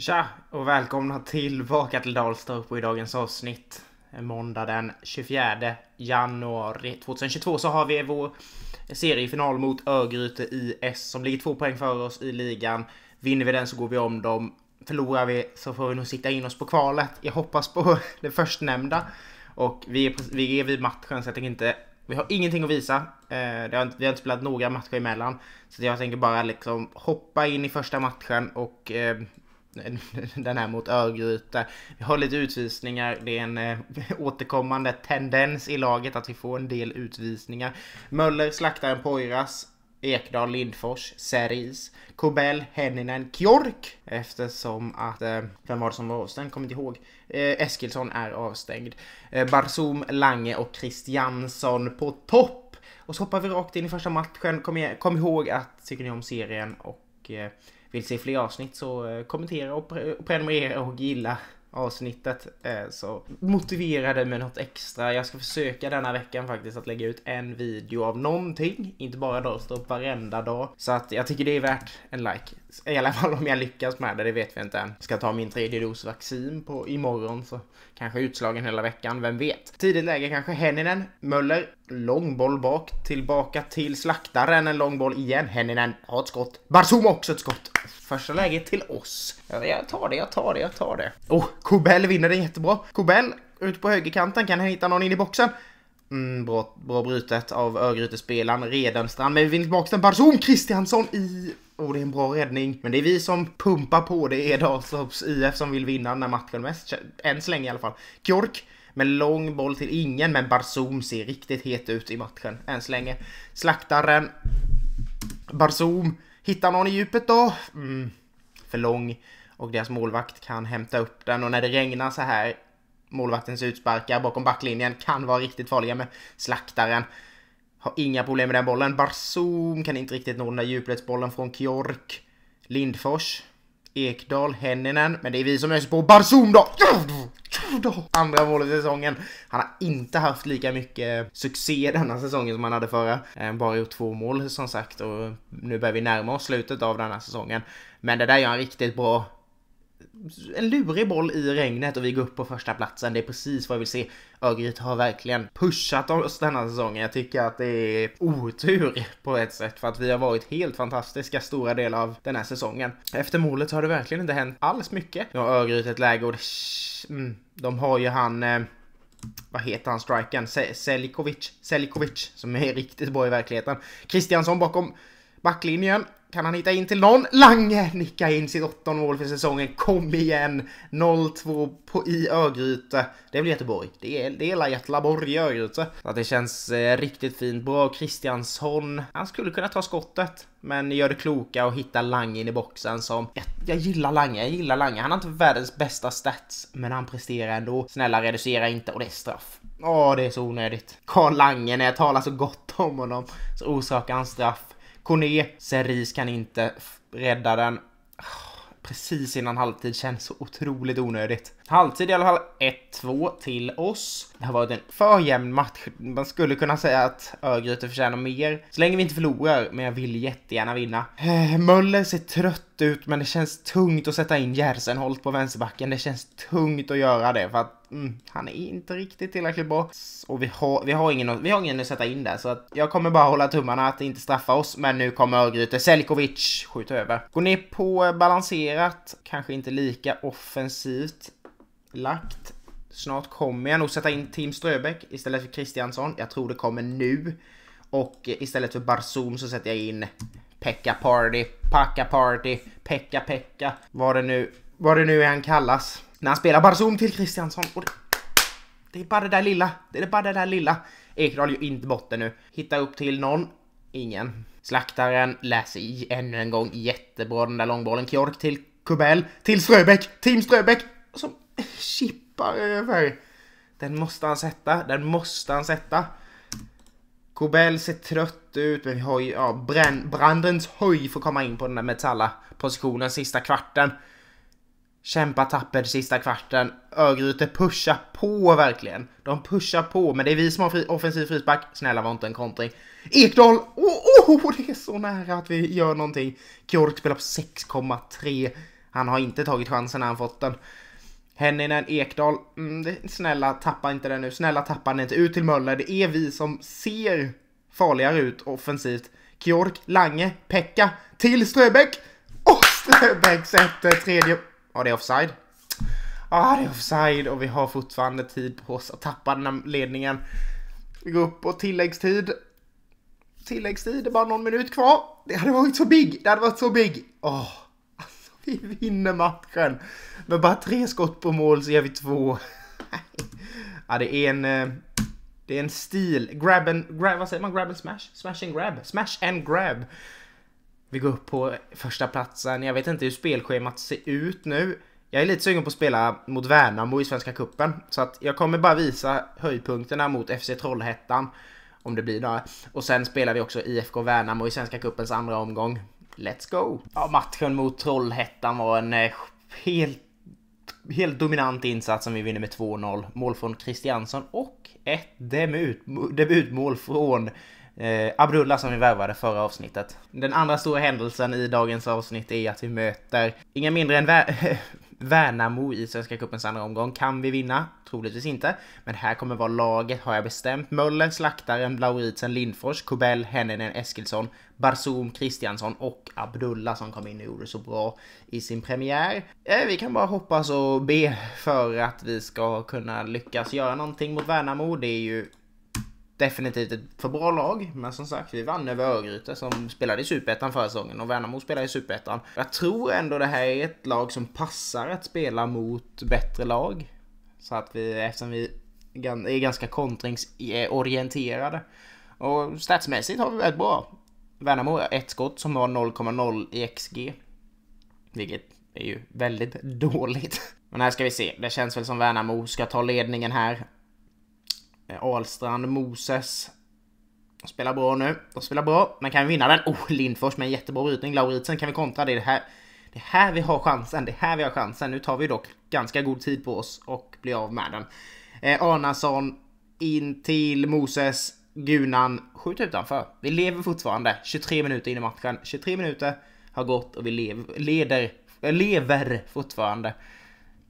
Tja och välkomna tillbaka till Dalstorp och i dagens avsnitt måndag den 24 januari 2022 så har vi vår seriefinal mot Örgryte IS som ligger två poäng före oss i ligan. Vinner vi den så går vi om dem. Förlorar vi så får vi nog sikta in oss på kvalet. Jag hoppas på det förstnämnda. Och vi är, vid matchen så jag tänker inte... Vi har ingenting att visa. Eh, vi har inte spelat några matcher emellan. Så jag tänker bara liksom hoppa in i första matchen och eh, den här mot Örgryte. Vi har lite utvisningar. Det är en eh, återkommande tendens i laget att vi får en del utvisningar. Möller Slaktaren, Poiras. Ekdal, Lindfors, Seris, Kobel, Henninen, Kjork! Eftersom att, eh, vem var det som var avstängd? Kommer inte ihåg. Eh, Eskilsson är avstängd. Eh, Barsom, Lange och Kristiansson på topp! Och så hoppar vi rakt in i första matchen. Kom, kom ihåg att tycker ni om serien och eh, vill se fler avsnitt så eh, kommentera och prenumerera och gilla avsnittet. Eh, så motivera det med något extra. Jag ska försöka denna veckan faktiskt att lägga ut en video av någonting. Inte bara stå upp varenda dag. Så att jag tycker det är värt en like i alla fall om jag lyckas med det, det vet vi inte än. Ska ta min tredje dos vaccin på imorgon så kanske utslagen hela veckan, vem vet? Tidigt läge kanske Henninen, Möller, långboll bak, tillbaka till slaktaren, en långboll igen, Henninen har ett skott, Barzum också ett skott. Första läget till oss. Jag tar det, jag tar det, jag tar det. Oh, Kobel vinner den jättebra. Kobel, ut på högerkanten, kan han hitta någon in i boxen? Mm, bra, bra brutet av Örgrytespelaren Redenstrand, men vi vinner tillbaka den. Barzum Kristiansson i och det är en bra räddning. Men det är vi som pumpar på det är Dalstorps IF som vill vinna den här matchen mest, än så länge i alla fall. Kjork med lång boll till ingen, men Barzum ser riktigt het ut i matchen än så länge. Slaktaren Barzum. hittar någon i djupet då. Mm, för lång och deras målvakt kan hämta upp den och när det regnar så här målvaktens utsparkar bakom backlinjen kan vara riktigt farliga med slaktaren har inga problem med den bollen. Barzum kan inte riktigt nå den där djupledsbollen från Kjork. Lindfors. Ekdal, Henninen. Men det är vi som öser på. Barzum då! Andra målet i säsongen. Han har inte haft lika mycket succé denna säsongen som han hade förra. Eh, bara gjort två mål som sagt och nu börjar vi närma oss slutet av denna säsongen. Men det där gör han riktigt bra en lurig boll i regnet och vi går upp på första platsen. Det är precis vad jag vill se. Örgryte har verkligen pushat oss denna säsongen. Jag tycker att det är otur på ett sätt för att vi har varit helt fantastiska stora delar av den här säsongen. Efter målet har det verkligen inte hänt alls mycket. Nu har Örgryte ett läge och det... mm, de har ju han... Eh vad heter han, strikern? Selikovic, Selikovic, som är riktigt bra i verkligheten. Kristiansson bakom backlinjen kan han hitta in till någon? Lange nickar in sitt åttonde mål för säsongen. Kom igen! 0-2 i Örgryte. Det blir Göteborg. Det är, det är Göteborg i Örgryte. Så det känns eh, riktigt fint. Bra Kristiansson. Han skulle kunna ta skottet. Men gör det kloka och hitta Lange in i boxen som... Jag, jag, gillar Lange, jag gillar Lange. Han har inte världens bästa stats, men han presterar ändå. Snälla reducera inte och det är straff. Åh, det är så onödigt. Karl Lange, när jag talar så gott om honom så orsakar han straff. Kone, Seris kan inte rädda den. Ah, precis innan halvtid känns så otroligt onödigt. Halvtid i alla fall 1-2 till oss. Det har varit en för jämn match. Man skulle kunna säga att Örgryte förtjänar mer. Så länge vi inte förlorar, men jag vill jättegärna vinna. Eh, Möller ser trött ut, men det känns tungt att sätta in Järsenholt på vänsterbacken. Det känns tungt att göra det, för att mm, han är inte riktigt tillräckligt bra. Och vi har, vi, har ingen, vi har ingen att sätta in där, så att jag kommer bara hålla tummarna att det inte straffar oss. Men nu kommer Örgryte. Selkovic skjuter över. Går ner på balanserat, kanske inte lika offensivt lagt. Snart kommer jag nog sätta in Tim Ströbeck istället för Kristiansson. Jag tror det kommer nu. Och istället för Barzoom så sätter jag in Pekka Party, Packa Party, Pekka Pekka. Vad det nu, vad det nu är kallas. När han spelar bara zoom till Kristiansson. det, är bara det där lilla. Det är bara det där lilla. Ekdal gör inte bort det nu. Hittar upp till någon. Ingen. Slaktaren läser i ännu en gång. Jättebra den där långbollen. Kjork till Kubell. Till Ströbäck. Team Ströbäck. Som chippar över. Den måste han sätta. Den måste han sätta. Kubell ser trött ut, men vi har ju ja, Brandens höj får komma in på den där Metalla-positionen sista kvarten. Kämpa tappert sista kvarten. Örgryte pushar på verkligen. De pushar på, men det är vi som har fri, offensiv frisback. Snälla var inte en kontring. Ekdal! Oh, oh, det är så nära att vi gör någonting. Kjork spelar på 6,3. Han har inte tagit chansen när han fått den. Henninen, Ekdal. Mm, snälla tappa inte den nu. Snälla tappa den inte. Ut till Möller. Det är vi som ser farligare ut offensivt. Kjork, Lange, Pekka till Ströbäck. Och Ströbäck sätter tredje Ja, det är offside. Ja, det är offside och vi har fortfarande tid på oss att tappa den här ledningen. Vi går upp på tilläggstid. Tilläggstid, det är bara någon minut kvar. Det hade varit så big, det hade varit så big. Åh, oh, alltså vi vinner matchen. Med bara tre skott på mål så gör vi två. ja, det är en... Eh, det är en stil. Grab and... Grab, vad säger man? Grab and smash? Smash and grab. Smash and grab. Vi går upp på första platsen. Jag vet inte hur spelschemat ser ut nu. Jag är lite sugen på att spela mot Värnamo i Svenska Kuppen. Så att jag kommer bara visa höjdpunkterna mot FC Trollhättan. Om det blir några. Och sen spelar vi också IFK Värnamo i Svenska Kuppens andra omgång. Let's go! Ja, matchen mot Trollhättan var en eh, helt, helt dominant insats som vi vinner med 2-0. Mål från Kristiansson och ett debut, debutmål från eh, Abdullah som vi värvade förra avsnittet. Den andra stora händelsen i dagens avsnitt är att vi möter inga mindre än Värnamo i Svenska Cupens andra omgång. Kan vi vinna? Troligtvis inte. Men här kommer vara laget, har jag bestämt. Möller, Slaktaren, Lauritsen, Lindfors, Kobell, Henninen, Eskilsson, Barzoom, Kristiansson och Abdullah som kom in och gjorde så bra i sin premiär. Eh, vi kan bara hoppas och be för att vi ska kunna lyckas göra någonting mot Värnamo. Det är ju definitivt ett för bra lag, men som sagt, vi vann över Örgryte som spelade i Superettan förra säsongen och Värnamo spelade i Superettan. Jag tror ändå det här är ett lag som passar att spela mot bättre lag. Så att vi, eftersom vi är ganska kontringsorienterade. Och statsmässigt har vi varit bra. Värnamo har ett skott som var 0,0 i XG. Vilket är ju väldigt dåligt. Men här ska vi se, det känns väl som Värnamo ska ta ledningen här. Eh, Ahlstrand, Moses. De spelar bra nu. De spelar bra, men kan vi vinna den. Oh, Lindfors med en jättebra brytning. Lauritsen kan vi kontra. Det är det här, det här vi har chansen. Det är här vi har chansen. Nu tar vi dock ganska god tid på oss och blir av med den. Eh, Arnason in till Moses. Gunan skjuter utanför. Vi lever fortfarande. 23 minuter in i matchen. 23 minuter har gått och vi lev, leder, lever fortfarande.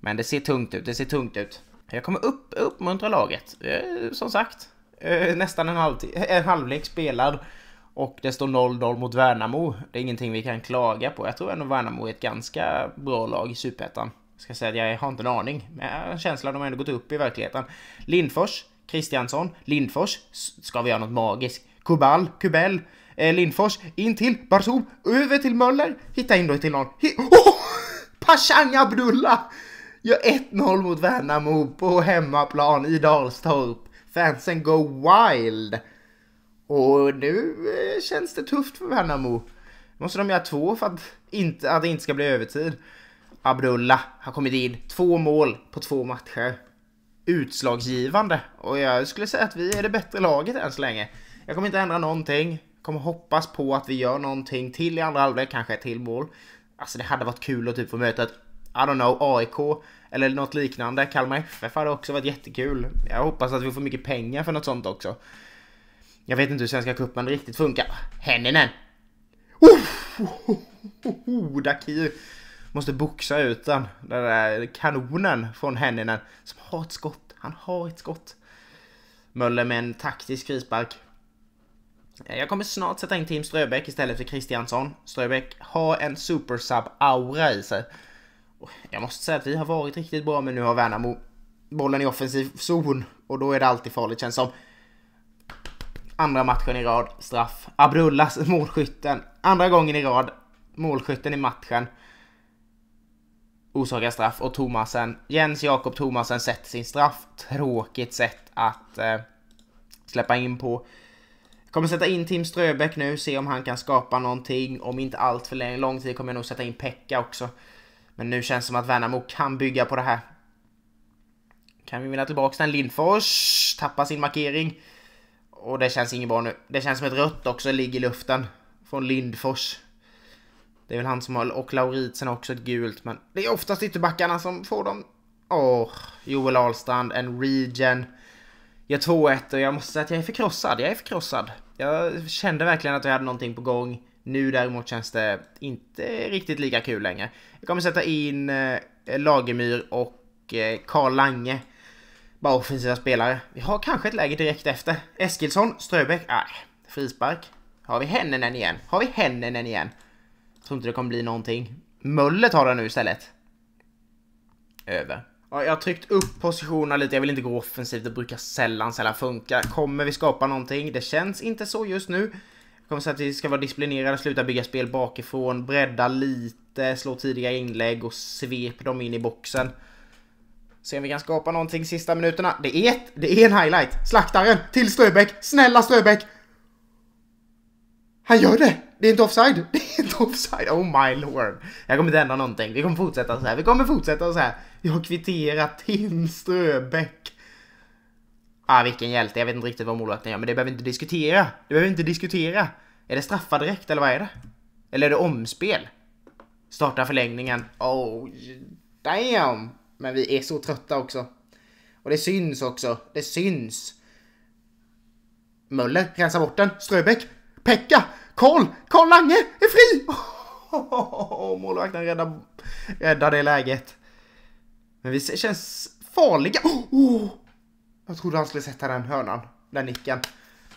Men det ser tungt ut. Det ser tungt ut. Jag kommer upp, uppmuntra laget. Eh, som sagt, eh, nästan en, halv, en halvlek spelad och det står 0-0 mot Värnamo. Det är ingenting vi kan klaga på. Jag tror ändå Värnamo är ett ganska bra lag i Superettan. Jag ska säga att jag har inte en aning, men jag har en känsla att de har ändå gått upp i verkligheten. Lindfors, Kristiansson, Lindfors, ska vi göra något magiskt? Kubal, Kubell, eh, Lindfors, in till Barsob, över till Möller, hitta in då till någon. Hi oh! Pashang Abdullah! Gör 1-0 mot Värnamo på hemmaplan i Dalstorp. Fansen go wild. Och nu eh, känns det tufft för Värnamo. Måste de göra två för att, inte, att det inte ska bli övertid. Abdullah har kommit in. Två mål på två matcher. Utslagsgivande. Och jag skulle säga att vi är det bättre laget än så länge. Jag kommer inte ändra någonting. Kommer hoppas på att vi gör någonting till i andra halvlek, kanske ett till mål. Alltså det hade varit kul att typ få möta ett i don't know, AIK eller något liknande. Kalmar FF hade också varit jättekul. Jag hoppas att vi får mycket pengar för något sånt också. Jag vet inte hur Svenska Cupen riktigt funkar. Henninen! Dakir! Måste boxa ut den, den där kanonen från Henninen. som har ett skott. Han har ett skott. Möller med en taktisk frispark. Jag kommer snart sätta in Tim Ströbeck istället för Kristiansson. Ströbeck har en supersub-aura i sig. Jag måste säga att vi har varit riktigt bra men nu har Värnamo bollen i offensiv zon och då är det alltid farligt känns som. Andra matchen i rad, straff. Abrullas, målskytten. Andra gången i rad, målskytten i matchen. Orsakar straff och Thomasen, Jens Jakob Thomasen sätter sin straff. Tråkigt sätt att eh, släppa in på. Kommer sätta in Tim Ströbeck nu, se om han kan skapa någonting. Om inte allt för lång tid kommer jag nog sätta in Pekka också. Men nu känns det som att Värnamo kan bygga på det här. Kan vi vinna tillbaka den? Lindfors tappar sin markering. Och det känns inget bra nu. Det känns som ett rött också, ligger i luften. Från Lindfors. Det är väl han som har, och Lauritsen har också ett gult, men det är oftast ytterbackarna som får dem. Åh, oh, Joel Ahlstrand, en regen. Gör 2-1 och jag måste säga att jag är förkrossad, jag är förkrossad. Jag kände verkligen att jag hade någonting på gång. Nu däremot känns det inte riktigt lika kul längre. Jag kommer sätta in eh, Lagemyr och eh, Karl Lange. Bara offensiva spelare. Vi har kanske ett läge direkt efter. Eskilsson, Ströbeck, nej. frispark. Har vi Hennenen igen? Har vi Hennenen igen? Jag tror inte det kommer bli någonting. Möller tar den nu istället. Över. Ja, jag har tryckt upp positionerna lite, jag vill inte gå offensivt, det brukar sällan, sällan funka. Kommer vi skapa någonting? Det känns inte så just nu kommer säga att vi ska vara disciplinerade, sluta bygga spel bakifrån, bredda lite, slå tidiga inlägg och svep dem in i boxen. Se om vi kan skapa någonting sista minuterna. Det är, ett, det är en highlight! Slaktaren! Till Ströbäck! Snälla Ströbäck! Han gör det! Det är inte offside! Det är inte offside! Oh my lord! Jag kommer inte ändra någonting. Vi kommer fortsätta så här. Vi kommer fortsätta så här. Jag har kvitterat Tim Ströbäck ah, vilken hjälte, jag vet inte riktigt vad målvakten gör, men det behöver vi inte diskutera. Det behöver vi inte diskutera. Är det straffa direkt eller vad är det? Eller är det omspel? Starta förlängningen. Oh, damn! Men vi är så trötta också. Och det syns också. Det syns. Möller rensar bort den. Ströbäck. Pekka! Karl! Karl Lange är fri! Oh, målvakten räddar, räddar det läget. Men vi känns farliga. Oh, oh. Jag trodde han skulle sätta den hörnan, den nicken.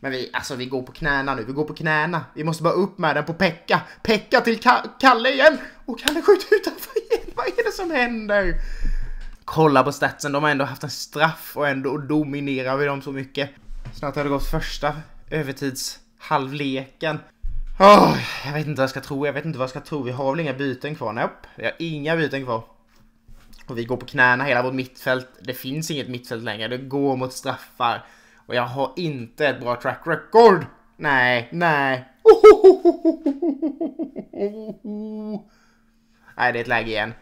Men vi, alltså vi går på knäna nu, vi går på knäna. Vi måste bara upp med den på Pekka. Pekka till Ka Kalle igen! Och Kalle skjuter utanför igen, vad är det som händer? Kolla på statsen, de har ändå haft en straff och ändå dominerar vi dem så mycket. Snart har det gått första övertidshalvleken. Oh, jag vet inte vad jag ska tro, jag vet inte vad jag ska tro. Vi har väl inga byten kvar? Nej, vi har inga byten kvar. Och vi går på knäna hela vårt mittfält. Det finns inget mittfält längre. Det går mot straffar. Och jag har inte ett bra track record. Nej, nej. Nej, det är ett läge igen.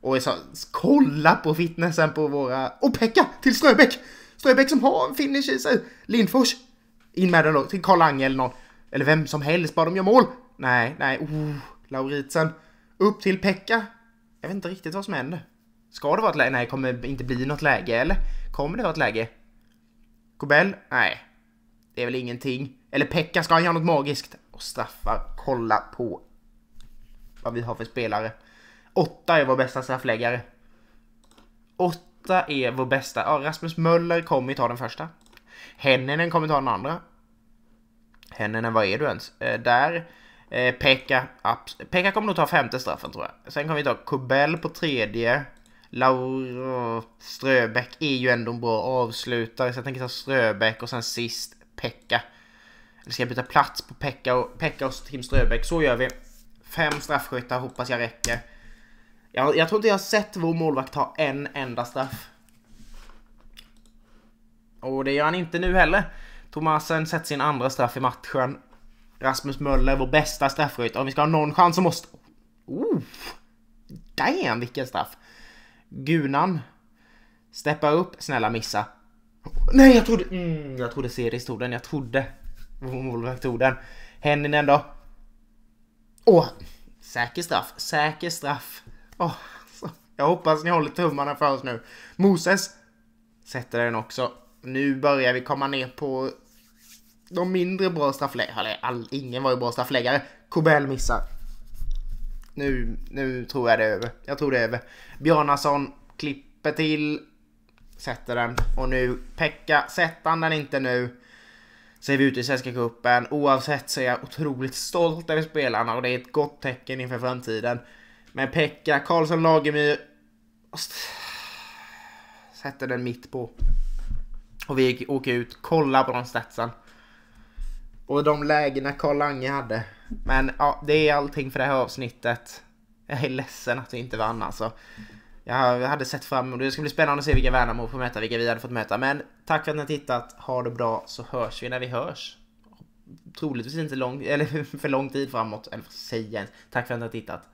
Och så, kolla på fitnessen på våra... Och Pekka till Ströbäck! Ströbäck som har en finish i sig. Lindfors. In med den då, till Karl Angel eller någon. Eller vem som helst, bara de gör mål. Nej, nej. Oh, Lauritsen. Upp till Pekka. Jag vet inte riktigt vad som händer. Ska det vara ett läge? Nej, kommer det inte bli något läge eller? Kommer det vara ett läge? Kobell? Nej. Det är väl ingenting. Eller Pekka, ska han göra något magiskt? Och straffar. Kolla på vad vi har för spelare. Åtta är vår bästa straffläggare. Åtta är vår bästa. Ja, Rasmus Möller kommer ta den första. Henninen kommer ta den andra. Henninen, vad är du ens? Eh, där. Eh, Pekka, Pekka kommer nog ta femte straffen tror jag. Sen kommer vi ta Kobell på tredje. Laura Ströbäck är ju ändå en bra avslutare. Så jag tänker ta Ströbäck och sen sist Pekka. Eller ska jag byta plats på Pekka och, Pekka och Tim Ströbäck? Så gör vi. Fem straffskyttar hoppas jag räcker. Jag, jag tror inte jag sett vår målvakt ta en enda straff. Och det gör han inte nu heller. Tomasen sätter sin andra straff i matchen. Rasmus Möller, vår bästa straffskytt. Om vi ska ha någon chans så måste... Oh! Damn, vilken straff! Gunan. Steppa upp, snälla missa. Nej, jag trodde... Mm, jag trodde Ceris tog den. Jag trodde Wolverhampton tog den. Henninen då? Åh! Säker straff, säker straff. Åh, alltså, jag hoppas ni håller tummarna för oss nu. Moses sätter den också. Nu börjar vi komma ner på de mindre bra straffläggarna. Ingen var ju bra straffläggare. Kobel missar nu, nu tror jag det är över. Jag tror det är över. Bjarnason klipper till, sätter den och nu Pekka, sätter han den inte nu så är vi ute i Svenska Cupen. Oavsett så är jag otroligt stolt över spelarna och det är ett gott tecken inför framtiden. Men Pekka, Karlsson, Lagemyr sätter den mitt på. Och vi åker ut, kollar på de statsen. Och de lägena Karl Lange hade. Men ja, det är allting för det här avsnittet. Jag är ledsen att vi inte vann alltså. Jag hade sett fram emot det. Det ska bli spännande att se vilka Värnamo får möta, vilka vi hade fått möta. Men tack för att ni har tittat. Ha det bra så hörs vi när vi hörs. Troligtvis inte lång, eller för lång tid framåt. Eller säg ens. Tack för att ni har tittat.